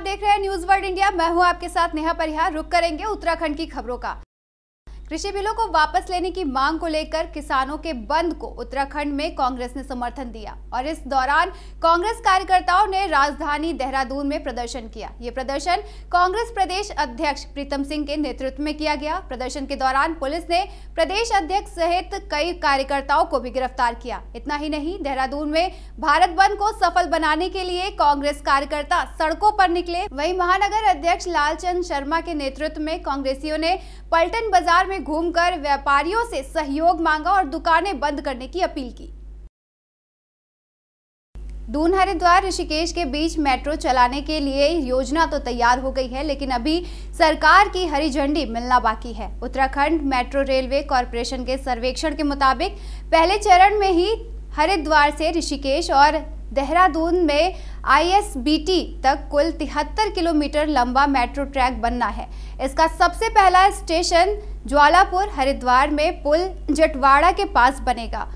आप देख रहे हैं न्यूज वर्ल्ड इंडिया मैं हूं आपके साथ नेहा परिहार रुक करेंगे उत्तराखंड की खबरों का कृषि बिलों को वापस लेने की मांग को लेकर किसानों के बंद को उत्तराखंड में कांग्रेस ने समर्थन दिया और इस दौरान कांग्रेस कार्यकर्ताओं ने राजधानी देहरादून में प्रदर्शन किया ये प्रदर्शन कांग्रेस प्रदेश अध्यक्ष प्रीतम सिंह के नेतृत्व में किया गया प्रदर्शन के दौरान पुलिस ने प्रदेश अध्यक्ष सहित कई कार्यकर्ताओं को भी गिरफ्तार किया इतना ही नहीं देहरादून में भारत बंद को सफल बनाने के लिए कांग्रेस कार्यकर्ता सड़कों पर निकले वही महानगर अध्यक्ष लालचंद शर्मा के नेतृत्व में कांग्रेसियों ने पलटन बाजार में में घूमकर व्यापारियों से सहयोग मांगा और दुकानें बंद करने की अपील की दून हरिद्वार ऋषिकेश के बीच मेट्रो चलाने के लिए योजना तो तैयार हो गई है लेकिन अभी सरकार की हरी झंडी मिलना बाकी है उत्तराखंड मेट्रो रेलवे कॉरपोरेशन के सर्वेक्षण के मुताबिक पहले चरण में ही हरिद्वार से ऋषिकेश और देहरादून में आईएसबीटी तक कुल तिहत्तर किलोमीटर लंबा मेट्रो ट्रैक बनना है इसका सबसे पहला स्टेशन ज्वालापुर हरिद्वार में पुल जटवाड़ा के पास बनेगा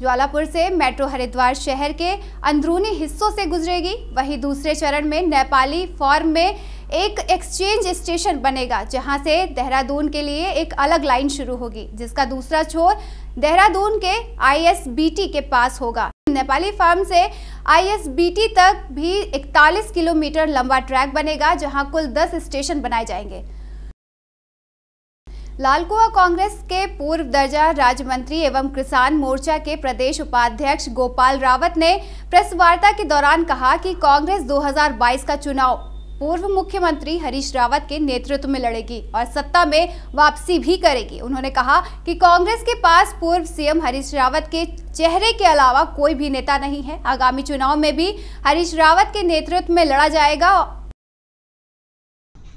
ज्वालापुर से मेट्रो हरिद्वार शहर के अंदरूनी हिस्सों से गुजरेगी वहीं दूसरे चरण में नेपाली फॉर्म में एक एक्सचेंज स्टेशन बनेगा जहां से देहरादून के लिए एक अलग लाइन शुरू होगी जिसका दूसरा छोर देहरादून के आईएसबीटी के पास होगा नेपाली फार्म से आईएसबीटी तक भी 41 किलोमीटर लंबा ट्रैक बनेगा जहां कुल 10 स्टेशन बनाए जाएंगे लालकुआ कांग्रेस के पूर्व दर्जा राज्य मंत्री एवं किसान मोर्चा के प्रदेश उपाध्यक्ष गोपाल रावत ने प्रेस वार्ता के दौरान कहा कि कांग्रेस 2022 का चुनाव पूर्व मुख्यमंत्री हरीश रावत के नेतृत्व में लड़ेगी और सत्ता में वापसी भी करेगी उन्होंने कहा कि कांग्रेस के पास पूर्व सीएम हरीश रावत के चेहरे के अलावा कोई भी नेता नहीं है आगामी चुनाव में भी हरीश रावत के नेतृत्व में लड़ा जाएगा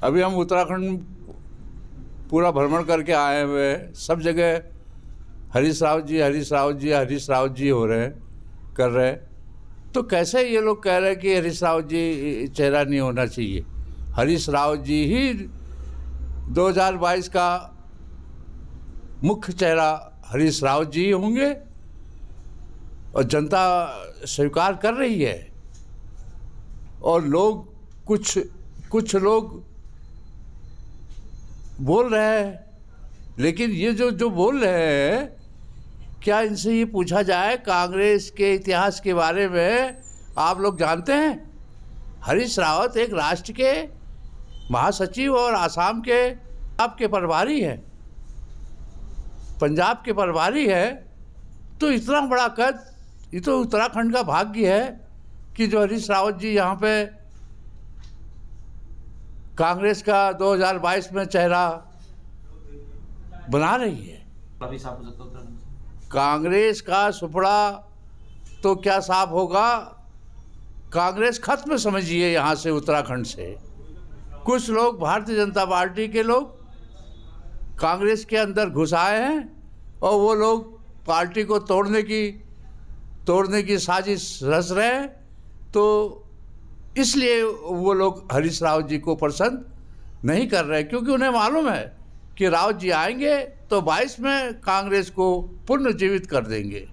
अभी हम उत्तराखंड पूरा भ्रमण करके आए हुए सब जगह हरीश राव जी हरीश रावत जी हरीश रावत जी हो रहे हैं कर रहे हैं तो कैसे ये लोग कह रहे हैं कि हरीश रावत जी चेहरा नहीं होना चाहिए हरीश राव जी ही 2022 का मुख्य चेहरा हरीश रावत जी होंगे और जनता स्वीकार कर रही है और लोग कुछ कुछ लोग बोल रहा है लेकिन ये जो जो बोल रहे हैं क्या इनसे ये पूछा जाए कांग्रेस के इतिहास के बारे में आप लोग जानते हैं हरीश रावत एक राष्ट्र के महासचिव और आसाम के आपके प्रभारी हैं पंजाब के प्रभारी है तो इतना बड़ा कद ये तो उत्तराखंड का भाग्य है कि जो हरीश रावत जी यहाँ पे कांग्रेस का 2022 में चेहरा बना रही है कांग्रेस का सुपड़ा तो क्या साफ होगा कांग्रेस खत्म समझिए यहाँ से उत्तराखंड से कुछ लोग भारतीय जनता पार्टी के लोग कांग्रेस के अंदर घुस आए हैं और वो लोग पार्टी को तोड़ने की तोड़ने की साजिश रच रहे हैं तो इसलिए वो लोग हरीश राव जी को पसंद नहीं कर रहे क्योंकि उन्हें मालूम है कि राव जी आएंगे तो बाईस में कांग्रेस को पुनर्जीवित कर देंगे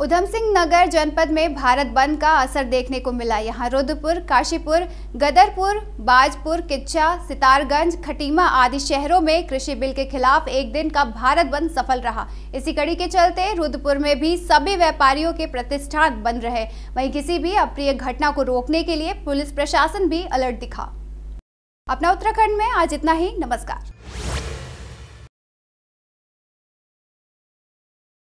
उधम सिंह नगर जनपद में भारत बंद का असर देखने को मिला यहाँ रुद्रपुर काशीपुर गदरपुर बाजपुर किच्चा सितारगंज खटीमा आदि शहरों में कृषि बिल के खिलाफ एक दिन का भारत बंद सफल रहा इसी कड़ी के चलते रुद्रपुर में भी सभी व्यापारियों के प्रतिष्ठान बंद रहे वहीं किसी भी अप्रिय घटना को रोकने के लिए पुलिस प्रशासन भी अलर्ट दिखा अपना उत्तराखंड में आज इतना ही नमस्कार